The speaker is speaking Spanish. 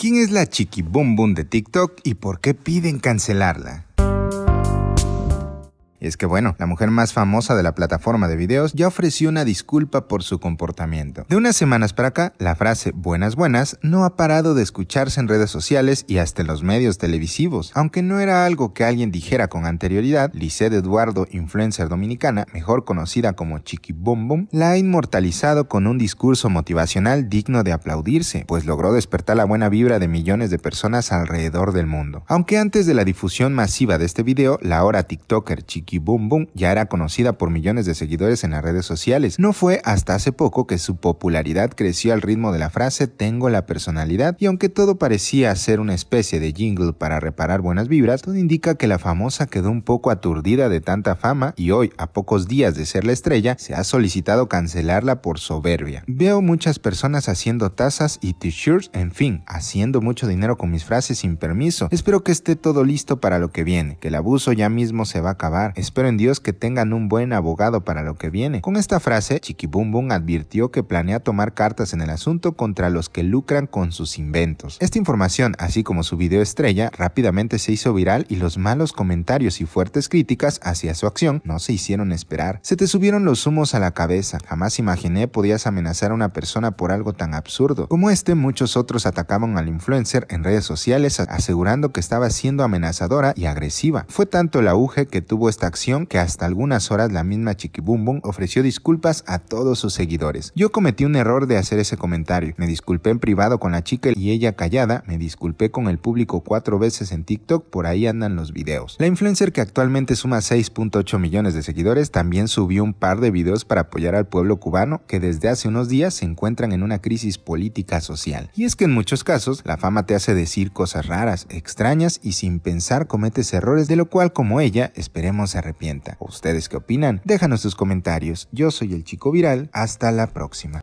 ¿Quién es la chiquibombón de TikTok y por qué piden cancelarla? Y es que bueno, la mujer más famosa de la plataforma de videos ya ofreció una disculpa por su comportamiento. De unas semanas para acá, la frase buenas buenas no ha parado de escucharse en redes sociales y hasta en los medios televisivos. Aunque no era algo que alguien dijera con anterioridad, de Eduardo, influencer dominicana, mejor conocida como Chiqui Bombom, la ha inmortalizado con un discurso motivacional digno de aplaudirse, pues logró despertar la buena vibra de millones de personas alrededor del mundo. Aunque antes de la difusión masiva de este video, la hora TikToker Chiqui y Boom Boom ya era conocida por millones de seguidores en las redes sociales. No fue hasta hace poco que su popularidad creció al ritmo de la frase tengo la personalidad y aunque todo parecía ser una especie de jingle para reparar buenas vibras, todo indica que la famosa quedó un poco aturdida de tanta fama y hoy, a pocos días de ser la estrella, se ha solicitado cancelarla por soberbia. Veo muchas personas haciendo tazas y t-shirts, en fin, haciendo mucho dinero con mis frases sin permiso. Espero que esté todo listo para lo que viene, que el abuso ya mismo se va a acabar, Espero en Dios que tengan un buen abogado para lo que viene. Con esta frase, Chiquibumbum advirtió que planea tomar cartas en el asunto contra los que lucran con sus inventos. Esta información, así como su video estrella, rápidamente se hizo viral y los malos comentarios y fuertes críticas hacia su acción no se hicieron esperar. Se te subieron los humos a la cabeza. Jamás imaginé podías amenazar a una persona por algo tan absurdo. Como este, muchos otros atacaban al influencer en redes sociales asegurando que estaba siendo amenazadora y agresiva. Fue tanto el auge que tuvo esta acción que hasta algunas horas la misma Chiquibumbum ofreció disculpas a todos sus seguidores. Yo cometí un error de hacer ese comentario. Me disculpé en privado con la chica y ella callada, me disculpé con el público cuatro veces en TikTok, por ahí andan los videos. La influencer que actualmente suma 6.8 millones de seguidores también subió un par de videos para apoyar al pueblo cubano que desde hace unos días se encuentran en una crisis política social. Y es que en muchos casos la fama te hace decir cosas raras, extrañas y sin pensar cometes errores de lo cual como ella esperemos a arrepienta. ¿Ustedes qué opinan? Déjanos sus comentarios. Yo soy el chico viral. Hasta la próxima.